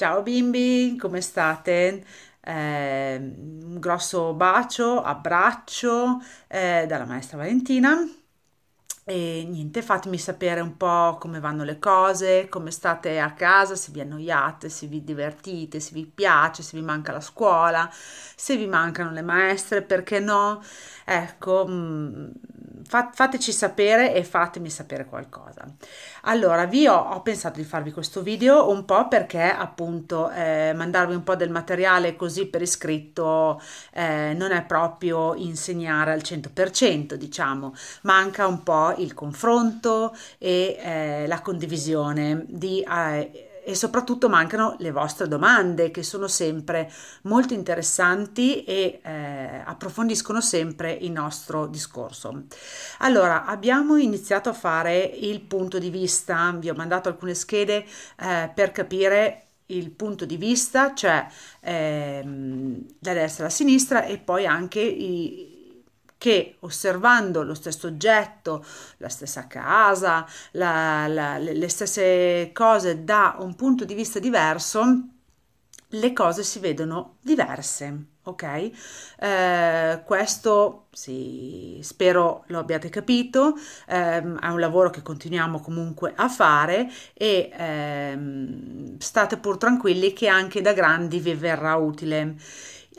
Ciao bimbi, come state? Eh, un grosso bacio, abbraccio eh, dalla maestra Valentina e niente, fatemi sapere un po' come vanno le cose, come state a casa, se vi annoiate, se vi divertite, se vi piace, se vi manca la scuola, se vi mancano le maestre, perché no? Ecco, mm, fateci sapere e fatemi sapere qualcosa. Allora, vi ho, ho, pensato di farvi questo video un po' perché appunto eh, mandarvi un po' del materiale così per iscritto eh, non è proprio insegnare al 100%, diciamo, manca un po' il confronto e eh, la condivisione di eh, e soprattutto mancano le vostre domande che sono sempre molto interessanti e eh, approfondiscono sempre il nostro discorso. Allora, abbiamo iniziato a fare il punto di vista, vi ho mandato alcune schede eh, per capire il punto di vista, cioè ehm, da destra alla sinistra e poi anche i, che osservando lo stesso oggetto, la stessa casa, la, la, le stesse cose da un punto di vista diverso, le cose si vedono diverse. Ok, eh, questo sì, spero lo abbiate capito, ehm, è un lavoro che continuiamo comunque a fare e ehm, state pur tranquilli che anche da grandi vi verrà utile.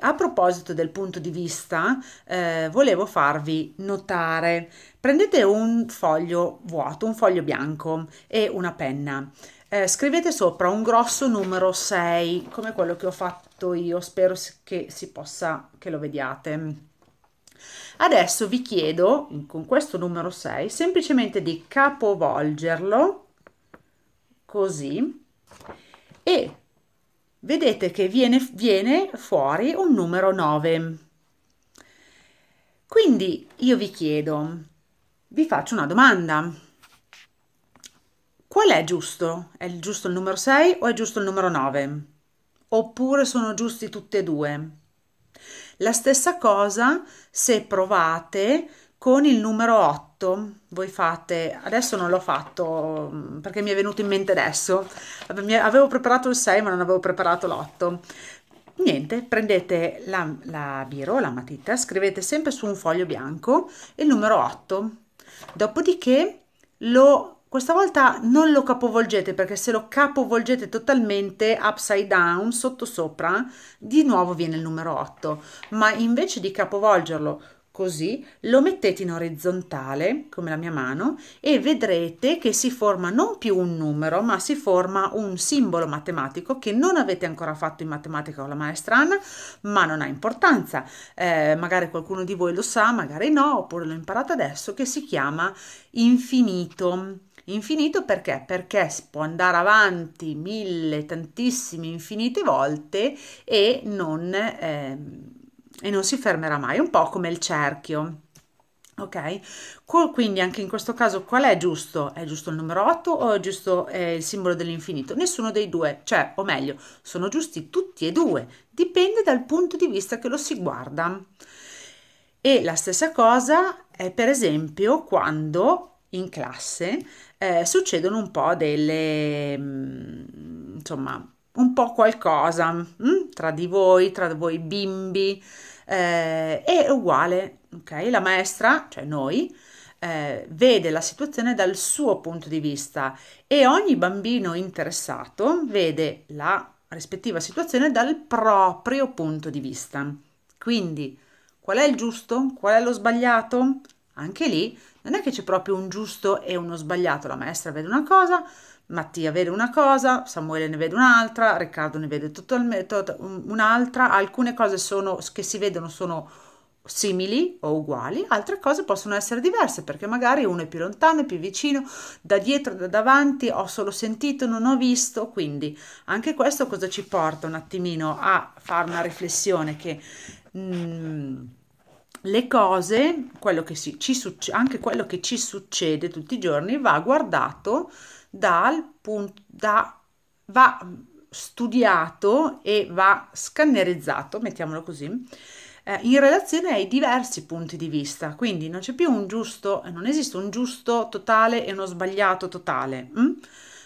A proposito del punto di vista, eh, volevo farvi notare, prendete un foglio vuoto, un foglio bianco e una penna. Eh, scrivete sopra un grosso numero 6, come quello che ho fatto io, spero che si possa, che lo vediate. Adesso vi chiedo, con questo numero 6, semplicemente di capovolgerlo, così, e vedete che viene, viene fuori un numero 9. Quindi io vi chiedo, vi faccio una domanda. Qual è giusto? È giusto il numero 6 o è giusto il numero 9? Oppure sono giusti tutti e due? La stessa cosa se provate con il numero 8 voi fate adesso non l'ho fatto mm, perché mi è venuto in mente adesso avevo preparato il 6 ma non avevo preparato l'8 niente prendete la, la biro la matita scrivete sempre su un foglio bianco il numero 8 dopodiché lo questa volta non lo capovolgete perché se lo capovolgete totalmente upside down sotto sopra di nuovo viene il numero 8 ma invece di capovolgerlo così, lo mettete in orizzontale, come la mia mano, e vedrete che si forma non più un numero, ma si forma un simbolo matematico che non avete ancora fatto in matematica con la maestrana, ma non ha importanza. Eh, magari qualcuno di voi lo sa, magari no, oppure l'ho imparato adesso, che si chiama infinito. Infinito perché? Perché può andare avanti mille, tantissime, infinite volte e non... Eh, e non si fermerà mai, un po' come il cerchio. Ok, quindi anche in questo caso qual è giusto? È giusto il numero 8 o è giusto eh, il simbolo dell'infinito? Nessuno dei due, cioè, o meglio, sono giusti tutti e due, dipende dal punto di vista che lo si guarda. E la stessa cosa è per esempio quando in classe eh, succedono un po' delle, mm, insomma, un po' qualcosa mh? Mm? tra di voi, tra voi bimbi, eh, è uguale, ok? La maestra, cioè noi, eh, vede la situazione dal suo punto di vista e ogni bambino interessato vede la rispettiva situazione dal proprio punto di vista. Quindi, qual è il giusto? Qual è lo sbagliato? Anche lì non è che c'è proprio un giusto e uno sbagliato, la maestra vede una cosa, Mattia vede una cosa, Samuele ne vede un'altra, Riccardo ne vede totalmente un'altra, alcune cose sono, che si vedono sono simili o uguali, altre cose possono essere diverse perché magari uno è più lontano, è più vicino, da dietro, da davanti, ho solo sentito, non ho visto, quindi anche questo cosa ci porta un attimino a fare una riflessione che... Mm, le cose, quello si, succe, anche quello che ci succede tutti i giorni, va guardato dal punto, da, va studiato e va scannerizzato, mettiamolo così, eh, in relazione ai diversi punti di vista. Quindi non c'è più un giusto, non esiste un giusto totale e uno sbagliato totale. Mm?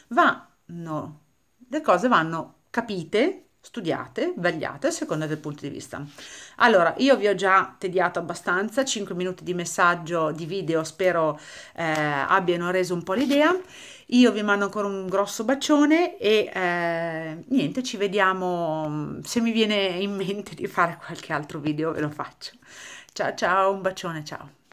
Vanno, le cose vanno capite studiate, vagliate a seconda del punto di vista. Allora, io vi ho già tediato abbastanza, 5 minuti di messaggio, di video, spero eh, abbiano reso un po' l'idea. Io vi mando ancora un grosso bacione e eh, niente, ci vediamo, mm, se mi viene in mente di fare qualche altro video ve lo faccio. Ciao ciao, un bacione, ciao.